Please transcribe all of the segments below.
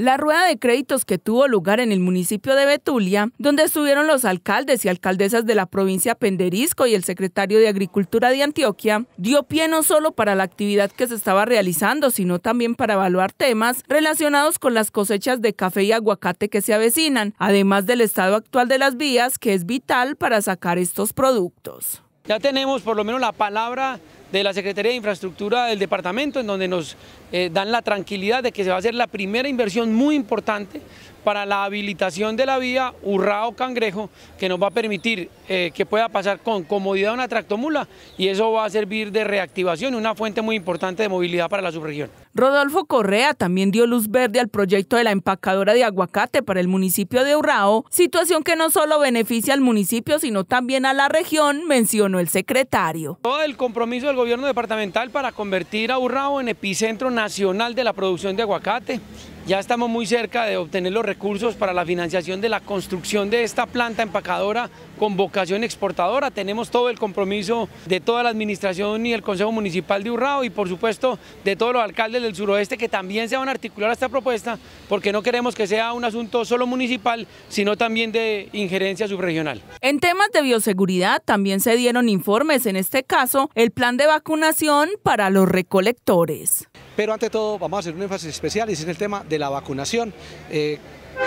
La rueda de créditos que tuvo lugar en el municipio de Betulia, donde estuvieron los alcaldes y alcaldesas de la provincia Penderisco y el secretario de Agricultura de Antioquia, dio pie no solo para la actividad que se estaba realizando, sino también para evaluar temas relacionados con las cosechas de café y aguacate que se avecinan, además del estado actual de las vías, que es vital para sacar estos productos. Ya tenemos por lo menos la palabra de la Secretaría de Infraestructura del departamento, en donde nos eh, dan la tranquilidad de que se va a hacer la primera inversión muy importante para la habilitación de la vía Urrao-Cangrejo, que nos va a permitir eh, que pueda pasar con comodidad una tractomula y eso va a servir de reactivación, y una fuente muy importante de movilidad para la subregión. Rodolfo Correa también dio luz verde al proyecto de la empacadora de aguacate para el municipio de Urrao, situación que no solo beneficia al municipio, sino también a la región, mencionó el secretario. Todo el compromiso del gobierno departamental para convertir a Urrao en epicentro nacional de la producción de aguacate. Ya estamos muy cerca de obtener los recursos para la financiación de la construcción de esta planta empacadora con vocación exportadora. Tenemos todo el compromiso de toda la administración y el Consejo Municipal de Urrao y por supuesto de todos los alcaldes del suroeste que también se van a articular a esta propuesta porque no queremos que sea un asunto solo municipal, sino también de injerencia subregional. En temas de bioseguridad también se dieron informes, en este caso el plan de vacunación para los recolectores. Pero ante todo vamos a hacer un énfasis especial y es el tema de la vacunación. Eh,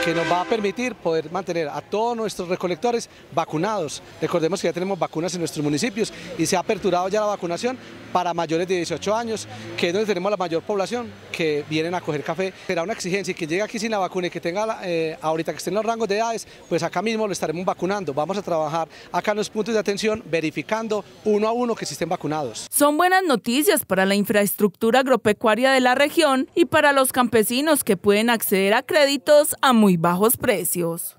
que nos va a permitir poder mantener a todos nuestros recolectores vacunados. Recordemos que ya tenemos vacunas en nuestros municipios y se ha aperturado ya la vacunación para mayores de 18 años, que es donde tenemos la mayor población que vienen a coger café. Será una exigencia y que llegue aquí sin la vacuna y que tenga, eh, ahorita que estén en los rangos de edades, pues acá mismo lo estaremos vacunando. Vamos a trabajar acá en los puntos de atención, verificando uno a uno que se estén vacunados. Son buenas noticias para la infraestructura agropecuaria de la región y para los campesinos que pueden acceder a créditos a muy bajos precios.